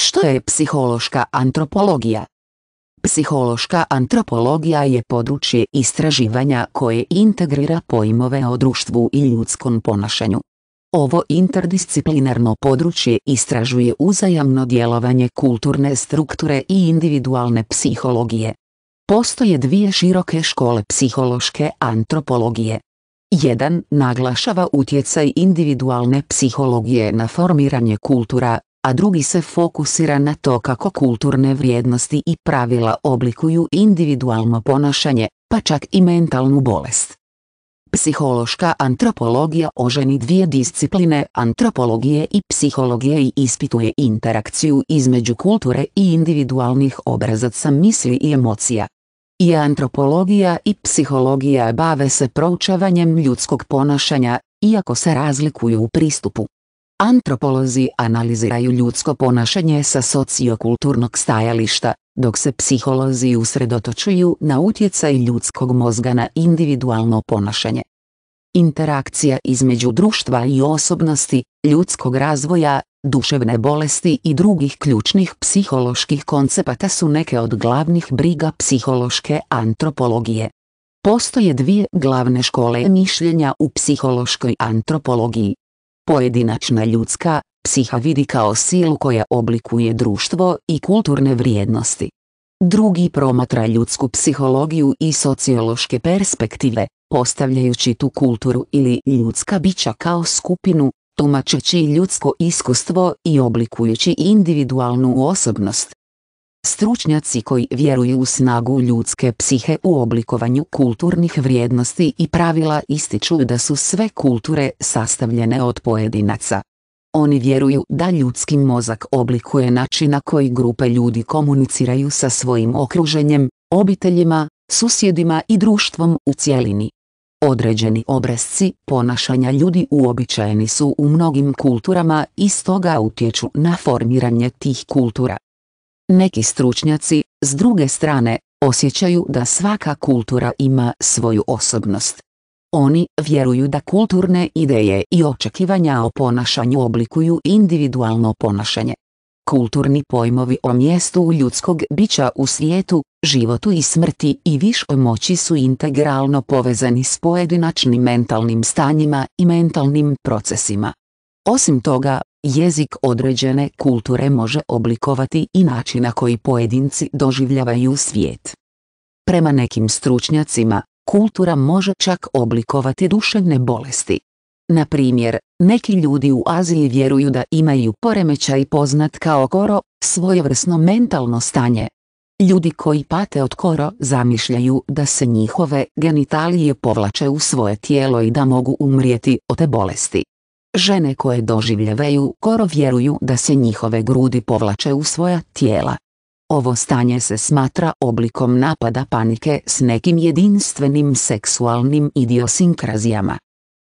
Što je psihološka antropologija? Psihološka antropologija je područje istraživanja koje integrira pojmove o društvu i ljudskom ponašanju. Ovo interdisciplinarno područje istražuje uzajamno djelovanje kulturne strukture i individualne psihologije. Postoje dvije široke škole psihološke antropologije. Jedan naglašava utjecaj individualne psihologije na formiranje kultura a drugi se fokusira na to kako kulturne vrijednosti i pravila oblikuju individualno ponašanje, pa čak i mentalnu bolest. Psihološka antropologija oženi dvije discipline antropologije i psihologije i ispituje interakciju između kulture i individualnih obrazaca misli i emocija. I antropologija i psihologija bave se proučavanjem ljudskog ponašanja, iako se razlikuju u pristupu. Antropolozi analiziraju ljudsko ponašanje sa sociokulturnog stajališta, dok se psiholozi usredotočuju na utjecaj ljudskog mozga na individualno ponašanje. Interakcija između društva i osobnosti, ljudskog razvoja, duševne bolesti i drugih ključnih psiholoških koncepata su neke od glavnih briga psihološke antropologije. Postoje dvije glavne škole mišljenja u psihološkoj antropologiji. Pojedinačna ljudska psiha vidi kao silu koja oblikuje društvo i kulturne vrijednosti. Drugi promatra ljudsku psihologiju i sociološke perspektive, postavljajući tu kulturu ili ljudska bića kao skupinu, tumačeći ljudsko iskustvo i oblikujući individualnu osobnost. Stručnjaci koji vjeruju u snagu ljudske psihe u oblikovanju kulturnih vrijednosti i pravila ističu da su sve kulture sastavljene od pojedinaca. Oni vjeruju da ljudski mozak oblikuje način na koji grupe ljudi komuniciraju sa svojim okruženjem, obiteljima, susjedima i društvom u cjelini. Određeni obrazci ponašanja ljudi uobičajeni su u mnogim kulturama i stoga utječu na formiranje tih kultura. Neki stručnjaci, s druge strane, osjećaju da svaka kultura ima svoju osobnost. Oni vjeruju da kulturne ideje i očekivanja o ponašanju oblikuju individualno ponašanje. Kulturni pojmovi o mjestu ljudskog bića u svijetu, životu i smrti i višoj moći su integralno povezani s pojedinačnim mentalnim stanjima i mentalnim procesima. Osim toga, Jezik određene kulture može oblikovati i način na koji pojedinci doživljavaju svijet. Prema nekim stručnjacima, kultura može čak oblikovati duševne bolesti. Na primjer, neki ljudi u Aziji vjeruju da imaju poremećaj poznat kao koro, svojevrsno mentalno stanje. Ljudi koji pate od koro zamišljaju da se njihove genitalije povlače u svoje tijelo i da mogu umrijeti od te bolesti. Žene koje doživljavaju koro vjeruju da se njihove grudi povlače u svoja tijela. Ovo stanje se smatra oblikom napada panike s nekim jedinstvenim seksualnim idiosinkrazijama.